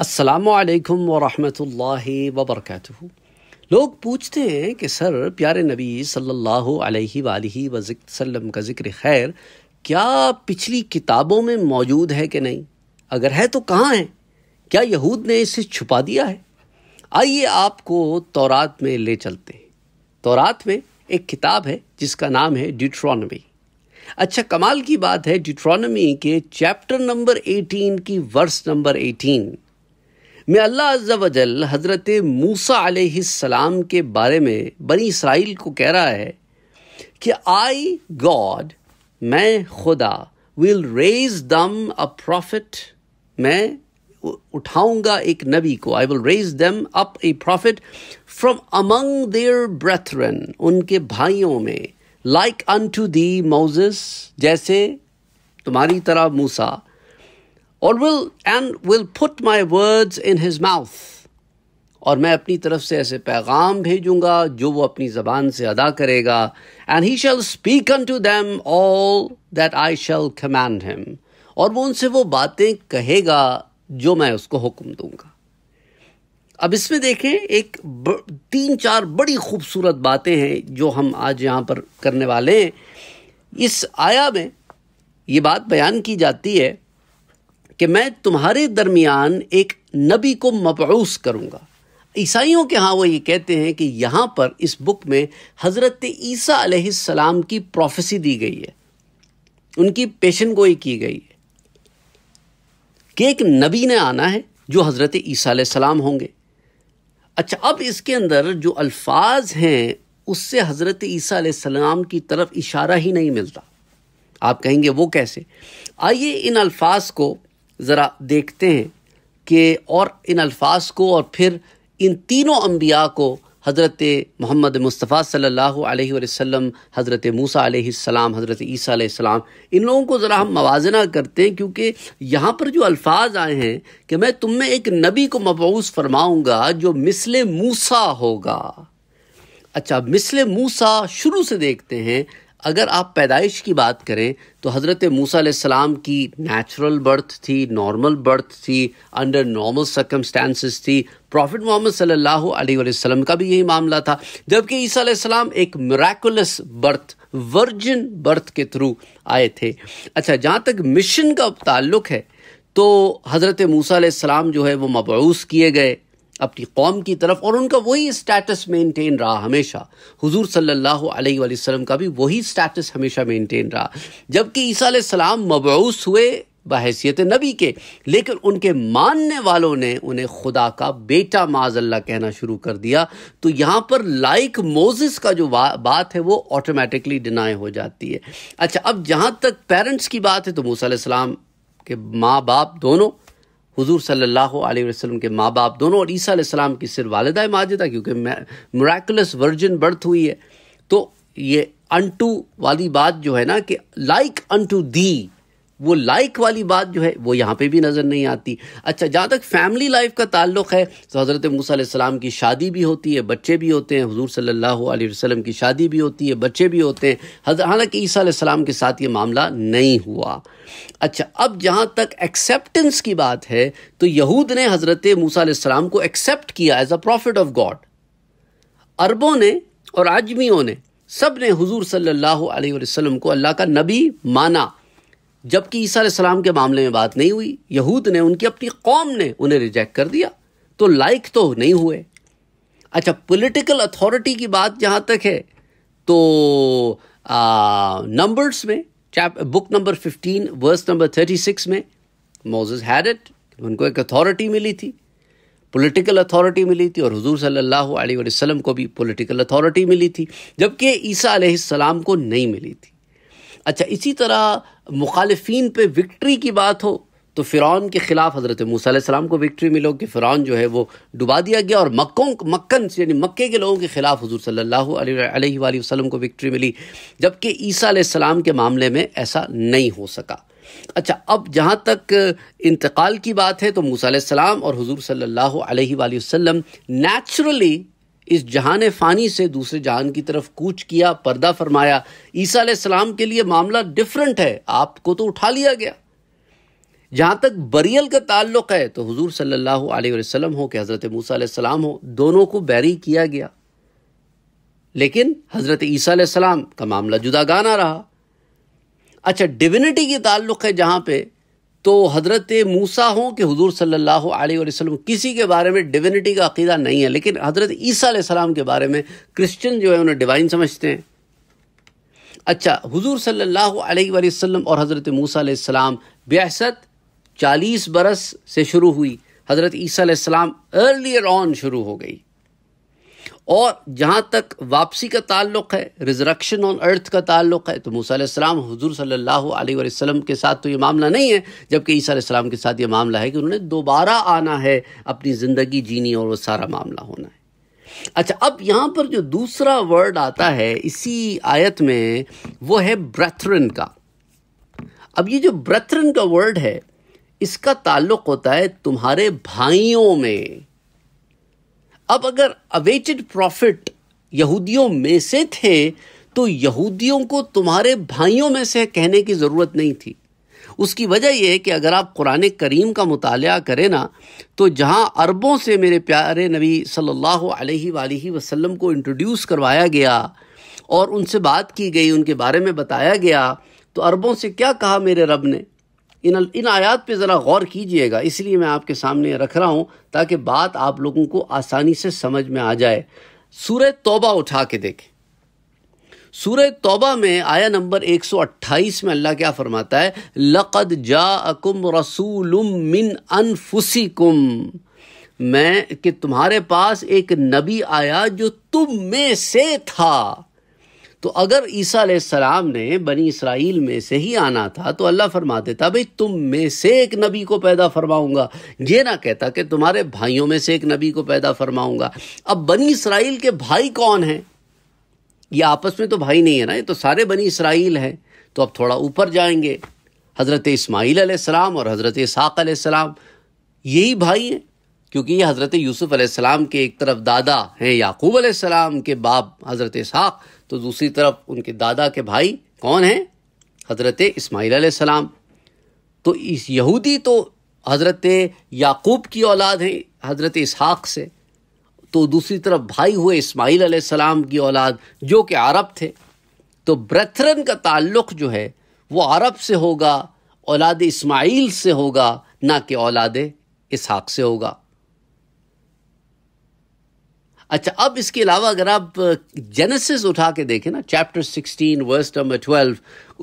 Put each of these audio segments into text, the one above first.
असलकम वरहि वबरक लोग पूछते हैं कि सर प्यारे नबी सल्लल्लाहु अलैहि वालही वसल्लम का ज़िक्र खैर क्या पिछली किताबों में मौजूद है कि नहीं अगर है तो कहाँ है क्या यहूद ने इसे छुपा दिया है आइए आपको तौरात में ले चलते हैं तौरात में एक किताब है जिसका नाम है डिट्रॉनमी अच्छा कमाल की बात है डिट्रॉनमी के चैप्टर नंबर 18 की वर्स नंबर 18 मैं अल्लाह अज्जल हज़रत मूसा सलाम के बारे में बनी इसराइल को कह रहा है कि आई गॉड मैं खुदा विल रेज दम अ प्रॉफिट मैं उठाऊंगा एक नबी को I will raise them up a prophet from among their brethren उनके भाइयों में like unto the Moses जैसे तुम्हारी तरह मूसा और will and will put my words in his mouth और मैं अपनी तरफ से ऐसे पैगाम भेजूंगा जो वो अपनी ज़बान से अदा करेगा and he shall speak unto them all that I shall command him और वो उनसे वो बातें कहेगा जो मैं उसको हुक्म दूंगा अब इसमें देखें एक ब, तीन चार बड़ी खूबसूरत बातें हैं जो हम आज यहाँ पर करने वाले हैं इस आया में ये बात बयान की जाती है कि मैं तुम्हारे दरमियान एक नबी को मबूस करूंगा ईसाइयों के यहाँ वो ये कहते हैं कि यहाँ पर इस बुक में हज़रत ईसा सलाम की प्रोफेसी दी गई है उनकी पेशन गोई की गई है कि एक नबी ने आना है जो हज़रत ईसा सलाम होंगे अच्छा अब इसके अंदर जो अल्फाज हैं उससे हज़रत ईसा सलाम की तरफ इशारा ही नहीं मिलता आप कहेंगे वो कैसे आइए इन अल्फाज को ज़रा देखते हैं कि और इन अल्फाज को और फिर इन तीनों अम्बिया को हज़रत मोहम्मद मुस्तफ़ा सल्लल्लाहु अलैहि वसल्लम हज़रत मूसा अलैहिस्सलाम हज़रत ईसा अलैहिस्सलाम इन लोगों को ज़रा हम मवाजना करते हैं क्योंकि यहाँ पर जो अल्फाज आए हैं कि मैं तुम में एक नबी को मबूस फरमाऊँगा जो मिसल मूसा होगा अच्छा मिसल मूसा शुरू से देखते हैं अगर आप पैदाइश की बात करें तो हज़रत मूसा की नेचुरल बर्थ थी नॉर्मल बर्थ थी अंडर नॉर्मल सकमस्टांसिस थी प्रॉफिट मोहम्मद सल्लल्लाहु अलैहि वसल्लम का भी यही मामला था जबकि ईसा सलाम एक मेराकुलस बर्थ वर्जिन बर्थ के थ्रू आए थे अच्छा जहाँ तक मिशन का ताल्लुक है तो हज़रत मूसा जो है वो मबूस किए गए अपनी कौम की तरफ और उनका वही स्टेटस मेंटेन रहा हमेशा हुजूर सल्लल्लाहु अलैहि वसल्लम का भी वही स्टेटस हमेशा मेंटेन रहा जबकि ईसा सलाम मबूस हुए बहसीत नबी के लेकिन उनके मानने वालों ने उन्हें खुदा का बेटा माजल्ला कहना शुरू कर दिया तो यहाँ पर लाइक मोजिस का जो बात है वो ऑटोमेटिकली डिनाई हो जाती है अच्छा अब जहाँ तक पेरेंट्स की बात है तो मूसा के माँ बाप दोनों हुजूर सल्लल्लाहु अलैहि वसल्लम के माँ बाप दोनों और ईसा की सिर वालदा माजिदा क्योंकि मुराकुलस वर्जिन बर्थ हुई है तो ये अनटू वाली बात जो है ना कि लाइक अनटू दी वो लाइक वाली बात जो है वो यहाँ पे भी नज़र नहीं आती अच्छा जहाँ तक फैमिली लाइफ का ताल्लुक़ है तो हज़रत मूसीम की शादी भी होती है बच्चे भी होते हैं हजूर सल्ला वसम की शादी भी होती है बच्चे भी होते हैं हालांकि सलाम के साथ ये मामला नहीं हुआ अच्छा अब जहाँ तक एक्सेप्टेंस की बात है तो यहूद ने हज़रत मूसम को एक्सेप्ट किया as a prophet of God अरबों ने और आजमियों ने सब ने हजूर सल्ला अलैहि को अल्लाह का नबी माना जबकि ईसा सलाम के मामले में बात नहीं हुई यहूद ने उनकी अपनी कौम ने उन्हें रिजेक्ट कर दिया तो लाइक तो नहीं हुए अच्छा पॉलिटिकल अथॉरिटी की बात जहाँ तक है तो नंबर्स में chap book number fifteen verse number thirty six में मोजेस हैड इट उनको एक अथॉरिटी मिली थी पॉलिटिकल अथॉरिटी मिली थी और हजूर सल्लल्लाहु अलैहि वसल्लम को भी पॉलिटिकल अथॉरिटी मिली थी जबकि ईसा सलाम को नहीं मिली थी अच्छा इसी तरह मुखालफन पे विक्ट्री की बात हो तो फ़िरौन के ख़िलाफ़ हज़रत मूसम को विक्ट्री मिलो कि फ़िरौन जो है वो डुबा दिया गया और मक्कों मक्कन यानी मक्के के लोगों के ख़िलाफ़ हजूर सल्ला अलैहि को विक्ट्री मिली जबकि ईसा सलाम के मामले में ऐसा नहीं हो सका अच्छा अब जहाँ तक इंतकाल की बात है तो मूसा सलाम और हजूर सल्ला अलैहि नेचुरली इस जहान फ़ानी से दूसरे जहान की तरफ कूच किया पर्दा फरमाया ईसा सलाम के लिए मामला डिफरेंट है आपको तो उठा लिया गया जहाँ तक बरियल का ताल्लुक है तो हुजूर सल्लल्लाहु अलैहि वसल्लम हो कि हज़रत मूसा सलाम हो दोनों को बैरी किया गया लेकिन हज़रत ईसा सलाम का मामला जुदा गाना रहा अच्छा डिविनिटी के ताल्लुक है जहाँ पे तो हज़रत मूसा हों कि हजूर सल्ला अलैहि किसी के बारे में डिविनिटी का अकीदा नहीं है लेकिन हज़रत ईसा सलाम के बारे में क्रिश्चन जो है उन्हें डिवाइन समझते हैं अच्छा हजूर सल्लाम और हज़रत मूसा सलाम चालीस बरस से शुरू हुई हज़रत ईसा सलाम अर्लियर ऑन शुरू हो गई और जहाँ तक वापसी का ताल्लुक़ है रिजरक्शन ऑन अर्थ का ताल्लुक़ है तो मूसम हजूर सल्लाम वसम के साथ तो ये मामला नहीं है जबकि ईसा सलाम के साथ ये मामला है कि उन्होंने दोबारा आना है अपनी ज़िंदगी जीनी और वह सारा मामला होना है अच्छा अब यहाँ पर जो दूसरा वर्ड आता है इसी आयत में वो है ब्रथरन का अब ये जो ब्रथरन का वर्ड है इसका ताल्लुक़ होता है तुम्हारे भाइयों में अब अगर अवेटेड प्रॉफिट यहूदियों में से थे तो यहूदियों को तुम्हारे भाइयों में से कहने की ज़रूरत नहीं थी उसकी वजह यह है कि अगर आप कुरान करीम का मताल करें ना तो जहाँ अरबों से मेरे प्यारे नबी सल्लल्लाहु अलैहि वसल्लम को इंट्रोड्यूस करवाया गया और उनसे बात की गई उनके बारे में बताया गया तो अरबों से क्या कहा मेरे रब ने इन इन आयात पे ज़रा गौर कीजिएगा इसलिए मैं आपके सामने रख रहा हूँ ताकि बात आप लोगों को आसानी से समझ में आ जाए सूर तोबा उठा के देखें सूर तोबा में आया नंबर 128 में अल्लाह क्या फरमाता है लक़द जा अकुम रसूल मिन अनफुसिकुम मैं कि तुम्हारे पास एक नबी आया जो तुम में से था तो अगर ईसा सलाम ने बनी इसराइल में से ही आना था तो अल्लाह फरमा देता भाई तुम में से एक नबी को पैदा फरमाऊंगा ये ना कहता कि तुम्हारे भाइयों में से एक नबी को पैदा फरमाऊंगा अब बनी इसराइल के भाई कौन हैं ये आपस में तो भाई नहीं है ना ये तो सारे बनी इसराइल हैं तो अब थोड़ा ऊपर जाएंगे हज़रत इसमाइल आसमाम और हज़रत इसाक सलाम यही भाई हैं क्योंकि ये हज़रत यूसुफ़ सलाम के एक तरफ दादा हैं याकूब आसमाम के बाप हज़रत साख तो दूसरी तरफ उनके दादा के भाई कौन हैं हज़रत इस्माईल सलाम तो इस यहूदी तो हज़रत याकूब की औलाद हैं हज़रत इसहाक़ से तो दूसरी तरफ भाई हुए इस्माईल सलाम की औलाद जो कि अरब थे तो ब्रथरन का ताल्लुक़ जो है वो अरब से होगा औलाद इस्माईल से होगा ना कि औलाद इसहाक़ से होगा अच्छा अब इसके अलावा अगर आप जेनेसिस उठा के देखें ना chapter sixteen verse number twelve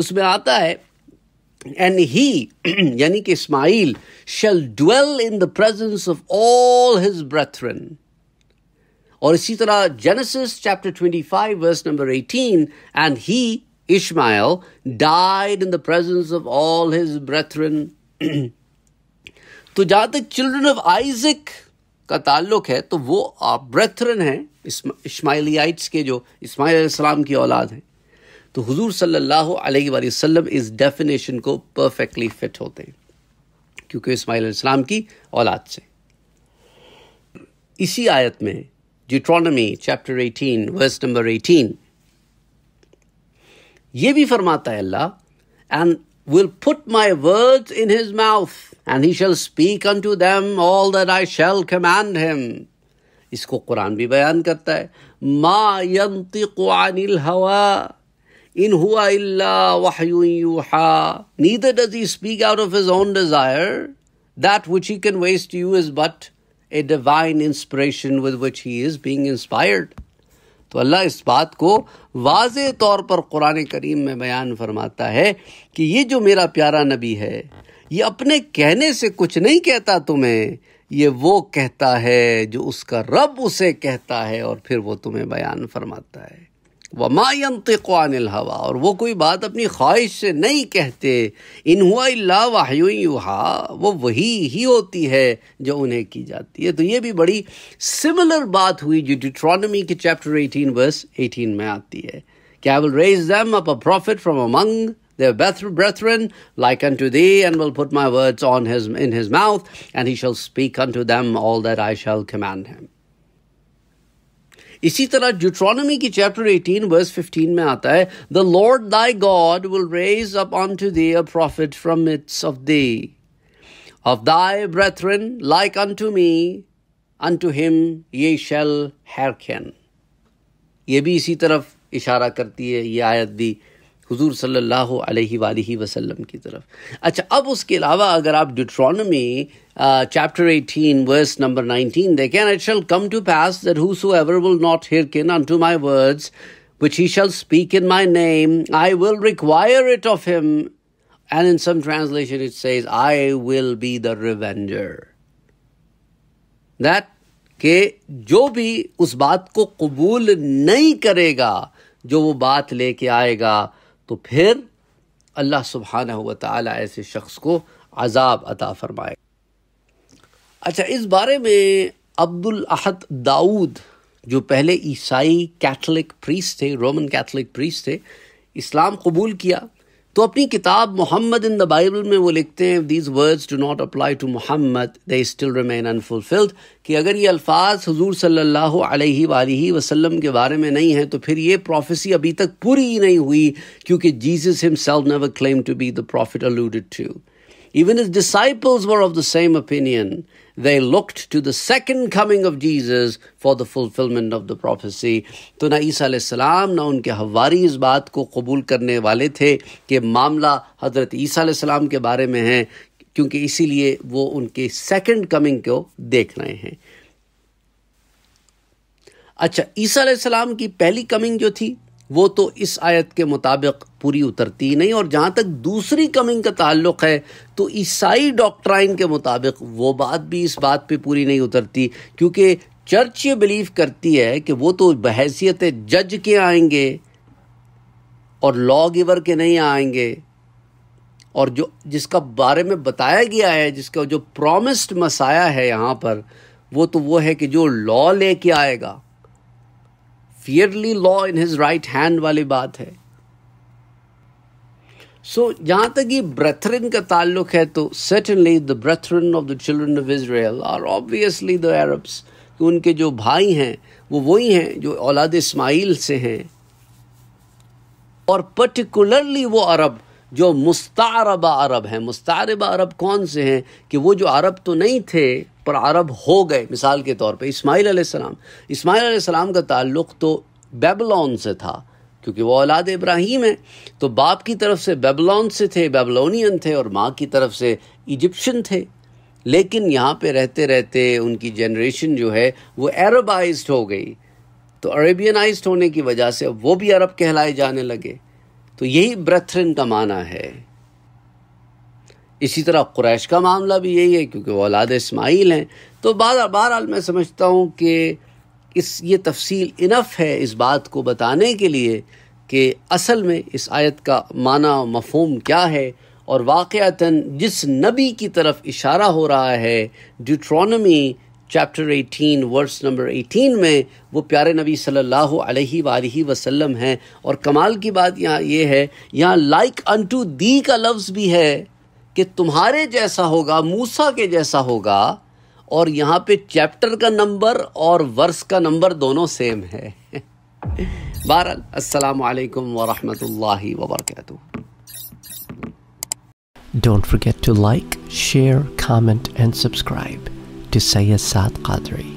उसमें आता है एंड ही यानी कि Ishmael shall dwell in the presence of all his brethren और इसी तरह Genesis chapter twenty five verse number eighteen and he Ishmael died in the presence of all his brethren तो जहां तक चिल्ड्रन ऑफ आइजिक का ताल्लुक है तो वो ब्रथरन हैं इस्माइलियाइट्स के जो इस्माईल की औलाद हैं तो हुजूर सल्लल्लाहु अलैहि वसल्लम इस डेफिनेशन को परफेक्टली फिट होते हैं क्योंकि इस्माईल की औलाद से इसी आयत में जिट्रॉनमी चैप्टर 18 वर्स नंबर 18 ये भी फरमाता है Allah and will put my words in his mouth, and he shall speak unto them all that I shall command him. इसको कुरान भी बयान करता है मा यंतिकु अनिल हवा इन हुआ इल्ला वहयु यूहा neither does he speak out of his own desire that which he can west you is but a divine inspiration with which he is being inspired तो अल्लाह इस बात को वाज तौर पर कुरान करीम में बयान फरमाता है कि ये जो मेरा प्यारा नबी है ये अपने कहने से कुछ नहीं कहता तुम्हें ये वो कहता है जो उसका रब उसे कहता है और फिर वो तुम्हें बयान फरमाता है व हवा और वो कोई बात अपनी ख्वाहिश से नहीं कहते इन हुआ अल्ला वाहयुहा वो वही ही होती है जो उन्हें की जाती है तो ये भी बड़ी सिमिलर बात हुई जो डिट्रॉनमी के चैप्टर 18 वर्स 18 में आती है कि I will raise them up a prophet from among their brethren like unto thee, and will put my words on his in his mouth, and he shall speak unto them all that I shall command him. इसी तरह ड्यूट्रोनमी की chapter 18 verse 15 में आता है the Lord thy God will raise up unto thee a prophet from its of thee of thy brethren like unto me unto him ye shall hearken ये भी इसी तरफ इशारा करती है ये आयत भी हुजूर सल्लल्लाहु अलैहि वसल्लम की तरफ अच्छा अब उसके अलावा अगर आप Deuteronomy chapter eighteen verse number nineteen देखें it shall come to pass that whosoever will not hearken unto my words which he shall speak in my name I will require it of him and in some translation it says, I will be the revenger that के जो भी उस बात को कबूल नहीं करेगा जो वो बात लेके आएगा तो फिर अल्लाह सुबहाना हुआ ताली ऐसे शख्स को अजाब अता फरमाए अच्छा इस बारे में अब्दुल अहद दाऊद जो पहले ईसाई कैथलिक प्रीस थे रोमन कैथलिक प्रीस थे इस्लाम कबूल किया तो अपनी किताब मोहम्मद इन द बाइबल में वो लिखते हैं these words do not apply to Muhammad they still remain unfulfilled कि अगर ये अल्फाज हजूर सल्लल्लाहु अलैहि वसल्लम के बारे में नहीं है तो फिर ये प्रोफेसी अभी तक पूरी ही नहीं हुई क्योंकि Jesus himself never claim to be the prophet alluded to even his disciples were of the same opinion they looked to the second coming of Jesus for the fulfillment of the prophecy. तो ना ईसा सलाम ना उनके हवारी इस बात को कबूल करने वाले थे कि मामला हज़रत ईसा सलाम के बारे में है क्योंकि इसीलिए वो उनके सेकंड कमिंग को देख रहे हैं अच्छा ईसा सलाम की पहली कमिंग जो थी वो तो इस आयत के मुताबिक पूरी उतरती ही नहीं और जहाँ तक दूसरी कमिंग का ताल्लुक है तो ईसाई डॉक्ट्राइन के मुताबिक वो बात भी इस बात पे पूरी नहीं उतरती क्योंकि चर्च ये बिलीव करती है कि वो तो बहसीत जज के आएंगे और लॉ गिवर के नहीं आएंगे और जो जिसका बारे में बताया गया है जिसका जो प्रोमिस्ड मसाया है यहाँ पर वो तो वो है कि जो लॉ लेके आएगा fiery law in his right hand वाली बात है सो so, जहां तक ये ब्रथरन का ताल्लुक है तो certainly the brethren of the children of Israel are obviously the Arabs कि उनके जो भाई हैं वो वही हैं जो औलाद इस्माइल से हैं और पर्टिकुलरली वो अरब जो मुस्तारबा अरब हैं मुस्तारबा अरब कौन से हैं कि वो जो अरब तो नहीं थे पर अरब हो गए मिसाल के तौर पर इसमाइल आसमाम इसमाइल आसमाम का ताल्लुक़ तो बेबलॉन से था क्योंकि वो औलाद इब्राहिम है तो बाप की तरफ से बेबलॉन से थे बेबलोनियन थे और माँ की तरफ से इजिप्शियन थे लेकिन यहाँ पे रहते रहते उनकी जनरेशन जो है वो अरबाइज हो गई तो अरेबियनाइज होने की वजह से वो भी अरब कहलाए जाने लगे तो यही ब्रथरन का माना है इसी तरह क्रैश का मामला भी यही है क्योंकि वो औलाद इसमाइल हैं तो बहर बहरहाल मैं समझता हूँ कि इस ये तफसील इनफ है इस बात को बताने के लिए कि असल में इस आयत का माना मफहम क्या है और वाक़ता जिस नबी की तरफ इशारा हो रहा है डिट्रॉनमी चैप्टर 18 वर्स नंबर 18 में वो प्यारे नबी सल्लल्लाहु अलैहि वसल्लम हैं और कमाल की बात यहाँ ये यह है यहाँ लाइक अनटू दी का लफ्ज़ भी है कि तुम्हारे जैसा होगा मूसा के जैसा होगा और यहाँ पे चैप्टर का नंबर और वर्ष का नंबर दोनों सेम है बहर अस्सलाम वालेकुम व बरकातहू don't forget to like share comment and subscribe to Sayyed Saad Qadri